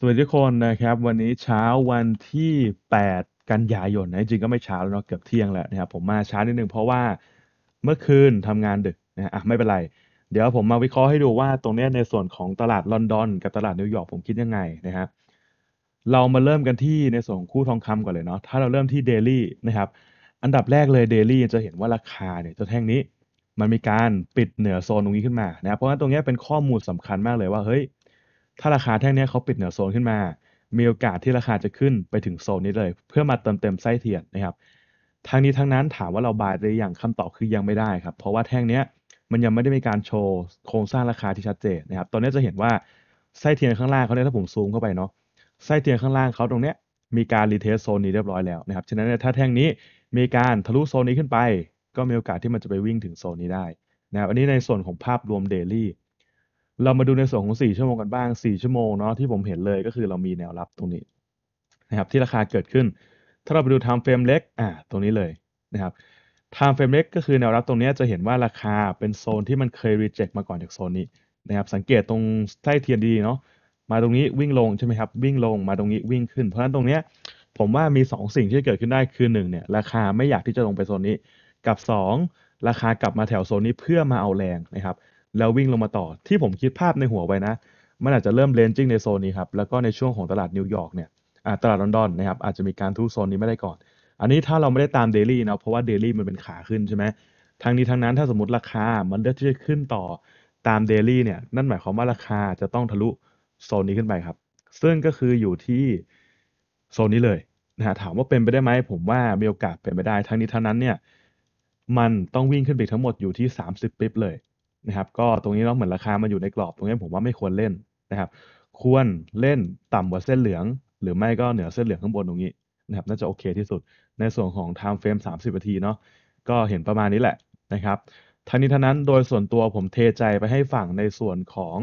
สวัสดีทุกคนนะครับวันนี้เช้าวันที่ 8 กันยายนนะจริงก็ไม่เช้าแล้วเนาะเกือบเที่ยงแล้วนะครับผมมาช้านิดนึงเพราะว่าเมื่อคืนทำงานดึกนะฮะอ่ะไม่เป็นไร เดี๋ยวผมมาวิเคราะห์ให้ดูว่าตรงเนี้ยในส่วนของตลาดลอนดอนกับตลาดนิวยอร์กผมคิดยังไงนะฮะเรามาเริ่มกันที่ในส่วนของคู่ทองคำก่อนเลยเนาะถ้าเราเริ่มที่เดลี่นะครับอันดับแรกเลยเดลี่จะเห็นว่าราคาเนี่ยตัวแท่งนี้มันมีการปิดเหนือโซนตรงนี้ขึ้นมานะเพราะฉะนั้นตรงเนี้ยเป็นข้อมูลสำคัญมากเลยว่าเฮ้ยถ้าราคาแท่งนี้เขาปิดเหนือโซนขึ้นมา มีโอกาสที่ราคาจะขึ้นไปถึงโซนนี้เลย เพื่อมาเติมเต็มไส้เทียนนะครับทั้งนี้ทั้งนั้นถามว่าเราบายหรือยังคำตอบคือยังไม่ได้ครับ เพราะว่าแท่งนี้มันยังไม่ได้มีการโชว์โครงสร้างราคาที่ชัดเจนนะครับ ตอนนี้จะเห็นว่าไส้เทียนข้างล่างเขาเนี่ยถ้าผมซูมเข้าไปเนาะ ไส้เทียนข้างล่างเขาตรงเนี้ยมีการรีเทสโซนนี้เรียบร้อยแล้วนะครับ ฉะนั้นถ้าแท่งนี้มีการทะลุโซนนี้ขึ้นไป ก็มีโอกาสที่มันจะไปวิ่งถึงโซนนี้ได้นะครับอันนี้ในส่วนของภาพรวมเดลี่เรามาดูในส่วนของ4 ชั่วโมงกันบ้าง4ชั่วโมงเนาะที่ผมเห็นเลยก็คือเรามีแนวรับตรงนี้นะครับ ที่ราคาเกิดขึ้น ถ้าเราไปดูไทม์เฟรมเล็กอ่าตรงนี้เลยนะครับไทม์เฟรมเล็กก็คือแนวรับตรงนี้จะเห็นว่าราคาเป็นโซนที่มันเคยรีเจ็คมาก่อนจากโซนนี้นะครับ สังเกตตรงใต้เทียนดีเนาะมาตรงนี้วิ่งลงใช่ไหมครับวิ่งลงมาตรงนี้วิ่งขึ้น เพราะฉะนั้นตรงเนี้ยผมว่ามี 2 สิ่งที่เกิดขึ้นได้คือ1เนี่ย ราคาไม่อยากที่จะลงไปโซนนี้ กับ 2 ราคากลับมาแถวโซนนี้เพื่อมาเอาแรงนะครับแล้ววิ่งลงมาต่อ ที่ผมคิดภาพในหัวไว้นะ มันอาจจะเริ่มเลนจิ้งในโซนนี้ครับ แล้วก็ในช่วงของตลาดนิวยอร์กเนี่ยตลาดลอนดอนนะครับอาจจะมีการทุโซนนี้ไม่ได้ก่อน อันนี้ถ้าเราไม่ได้ตามเดลี่นะเพราะว่าเดลี่มันเป็นขาขึ้นใช่ไหม ทางนี้ทางนั้นถ้าสมมติราคามันเลือกที่จะขึ้นต่อตามเดลี่เนี่ย นั่นหมายความว่าราคาจะต้องทะลุโซนนี้ขึ้นไปครับ ซึ่งก็คืออยู่ที่โซนนี้เลยนะถามว่าเป็นไปได้ไหมผมว่ามีโอกาสเป็นไปได้ทั้งนี้ทั้งนั้นเนี่ยมันต้องวิ่งขึ้นไปทั้งหมดอยู่ที่30ปิ๊บเลยนะครับก็ตรงนี้เราเหมือนราคามาอยู่ในกรอบตรงนี้ผมว่าไม่ควรเล่นนะครับ ควรเล่นต่ำกว่าเส้นเหลือง หรือไม่ก็เหนือเส้นเหลืองข้างบนตรงนี้นะครับน่าจะโอเคที่สุดในส่วนของ time frame 30 นาทีเนาะก็เห็นประมาณนี้แหละนะครับทันนี้ทั้นั้นโดยส่วนตัวผมเทใจไปให้ฝั่งในส่วนของ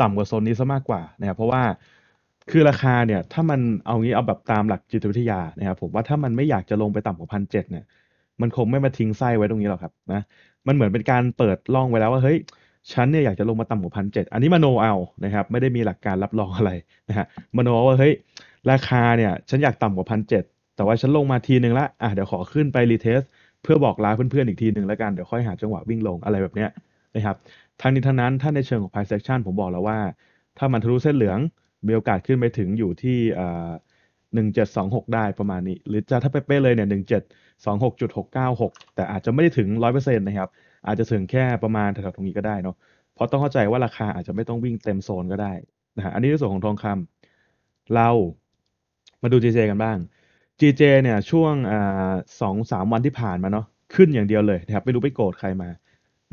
ต่ำกว่าโซนนี้ซะมากกว่านะครับเพราะว่าคือราคาเนี่ยถ้ามันเอางี้เอาแบบตามหลักจิตวิทยานะครับผมว่าถ้ามันไม่อยากจะลงไปต่ำกว่าพันเจ็ดเนี่ยมันคงไม่มาทิ้งไส้ไว้ตรงนี้หรอกครับนะ มันเหมือนเป็นการเปิดล่องไว้แล้วว่าเฮ้ยฉันเนี่ยอยากจะลงมาต่ำกว่าพันเจ็ดอันนี้มโนเอานะครับไม่ได้มีหลักการรับรองอะไรนะฮะมโนว่าเฮ้ยราคาเนี่ยฉันอยากต่ำกว่าพันเจ็ดแต่ว่าฉันลงมาทีนึงละอ่ะเดี๋ยวขอขึ้นไปรีเทสเพื่อบอกลาเพื่อนๆอีกทีหนึ่งแล้วกันเดี๋ยวค่อยหาจังหวะวิ่งลงอะไรแบบเนี้ยนะครับทางนี้ทางนั้นถ้าในเชิงของ price action ผมบอกแล้วว่า ถ้ามันทะลุเส้นเหลืองมีโอกาสขึ้นไปถึงอยู่ที่อ่าหนึ่งเจ็ดสองหกได้ประมาณนี้ หรือจะถ้าเป๊ะเลยเนี่ยหนึ่งเจ็ดสองหกจุดหกเก้าหกแต่อาจจะไม่ได้ถึงร้อยเปอร์เซ็นต์นะครับอาจจะถึงแค่ประมาณแถวๆตรงนี้ก็ได้เนาะเพราะต้องเข้าใจว่าราคาอาจจะไม่ต้องวิ่งเต็มโซนก็ได้นะฮะอันนี้ในส่วนของทองคำ เรามาดู GJ กันบ้าง GJ เนี่ยช่วงสองสามวันที่ผ่านมาเนาะขึ้นอย่างเดียวเลยนะครับไม่รู้ไปโกรธใครมา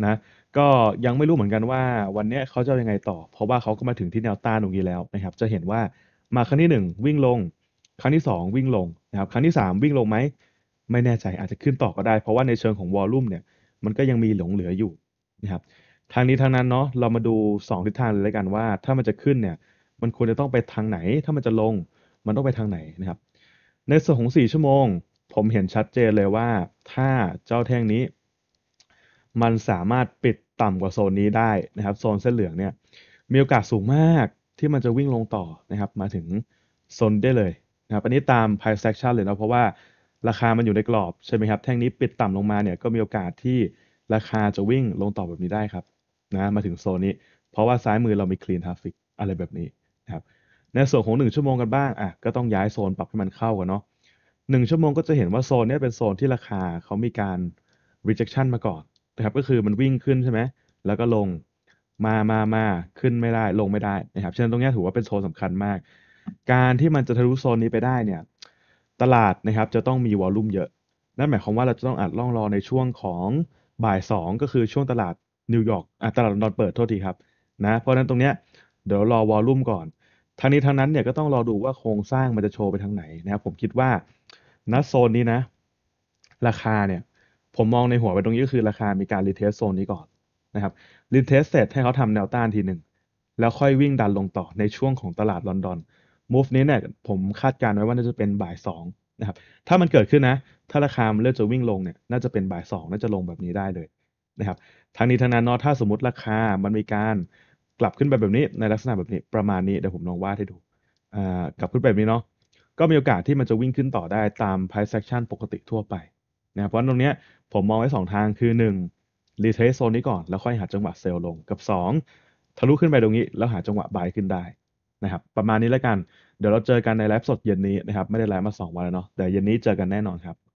นะก็ยังไม่รู้เหมือนกันว่า วันนี้เขาจะยังไงต่อ เพราะว่าเขาก็มาถึงที่แนวต้านตรงนี้แล้วนะครับจะเห็นว่ามาครั้งที่งวิ่งลงครั้งที่ 2 วิ่งลงนะครับครั้งที่3วิ่งลงไหมไม่แน่ใจอาจจะขึ้นต่อก็ได้เพราะว่าในเชิงของวอลลุ่มเนี่ย มันก็ยังมีหลงเหลืออยู่นะครับ ทางนี้ทางนั้นเนาะเรามาดู 2 ทิศทางเลยแล้วกันว่า ถ้ามันจะขึ้นเนี่ย มันควรจะต้องไปทางไหน ถ้ามันจะลง มันต้องไปทางไหนนะครับ ในส่วนของ4ชั่วโมง ผมเห็นชัดเจนเลยว่าถ้าเจ้าแท่งนี้ มันสามารถปิดต่ำกว่าโซนนี้ได้นะครับโซนเส้นเหลืองเนี่ย มีโอกาสสูงมากที่มันจะวิ่งลงต่อนะครับ มาถึงโซนได้เลยนะครับอันนี้ตาม price action เลยนะเพราะว่าราคามันอยู่ในกรอบใช่ไหมครับแท่งนี้ปิดต่ำลงมาเนี่ยก็มีโอกาสที่ราคาจะวิ่งลงต่อแบบนี้ได้ครับนะมาถึงโซนนี้ เพราะว่าซ้ายมือเรามี clean traffic อะไรแบบนี้นะครับในส่วนของ 1 ชั่วโมงกันบ้างอ่ะก็ต้องย้ายโซนปรับให้มันเข้ากันเนาะหชั่วโมงก็จะเห็นว่าโซนนี้เป็นโซนที่ราคาเขามีการ rejection มาก่อนนะครับก็คือมันวิ่งขึ้นใช่ไหมแล้วก็ลงมามามาขึ้นไม่ได้ลงไม่ได้นะครับฉะนั้นตรงนี้ถือว่าเป็นโซนสำคัญมากการที่มันจะทะลุโซนนี้ไปได้เนี่ยตลาดนะครับจะต้องมีวอลลุ่มเยอะนั่นหมายความว่าเราจะต้องอัดล่องรอในช่วงของบ่าย2ก็คือช่วงตลาดนิวยอร์กตลาดลอนดอนเปิดโทษทีครับนะเพราะนั้นตรงเนี้ยเดี๋ยวรอวอลลุ่มก่อนทางนี้ทางนั้นเนี่ยก็ต้องรอดูว่าโครงสร้างมันจะโชว์ไปทางไหนนะครับผมคิดว่าณโซนนี้นะ ราคาเนี่ยผมมองในหัวไปตรงนี้ก็คือราคามีการรีเทสโซนนี้ก่อนนะครับรีเทสเสร็จให้เขาทำแนวต้านทีหนึ่งแล้วค่อยวิ่งดันลงต่อในช่วงของตลาดลอนดอนมูฟนี้เนี่ยผมคาดการ ไว้ ว่าน่าจะเป็นบ่ายสองนะครับถ้ามันเกิดขึ้น นะ ถ้าราคา มันเริ่มจะวิ่งลงเนี่ยน่าจะเป็นบ่ายสองน่าจะลงแบบนี้ได้เลยนะครับทางนี้ทางนั้นเนาะถ้าสมมติราคา มันมีการกลับขึ้นไปแบบนี้ในลักษณะแบบนี้ประมาณนี้ เดี๋ยว ผม ลอง วาด ให้ ดูกลับขึ้นไปแบบนี้เนาะก็มีโอกาสที่มันจะวิ่งขึ้นต่อได้ตาม price action ปกติทั่วไปนะเพราะตรงเนี้ยผมมองไว้ 2 ทางคือ1 retrace zone นี้ก่อน แล้วค่อยหาจังหวะเซลล์ลงกับ2ทะลุขึ้นไปตรงนี้แล้วหาจังหวะ buy ขึ้นได้นะครับประมาณนี้แล้วกันเดี๋ยวเราเจอกันในไลฟ์สดเย็นนี้นะครับไม่ได้ไลฟ์มา 2 วันแล้วเนาะแต่เย็นนี้เจอกันแน่นอนครับ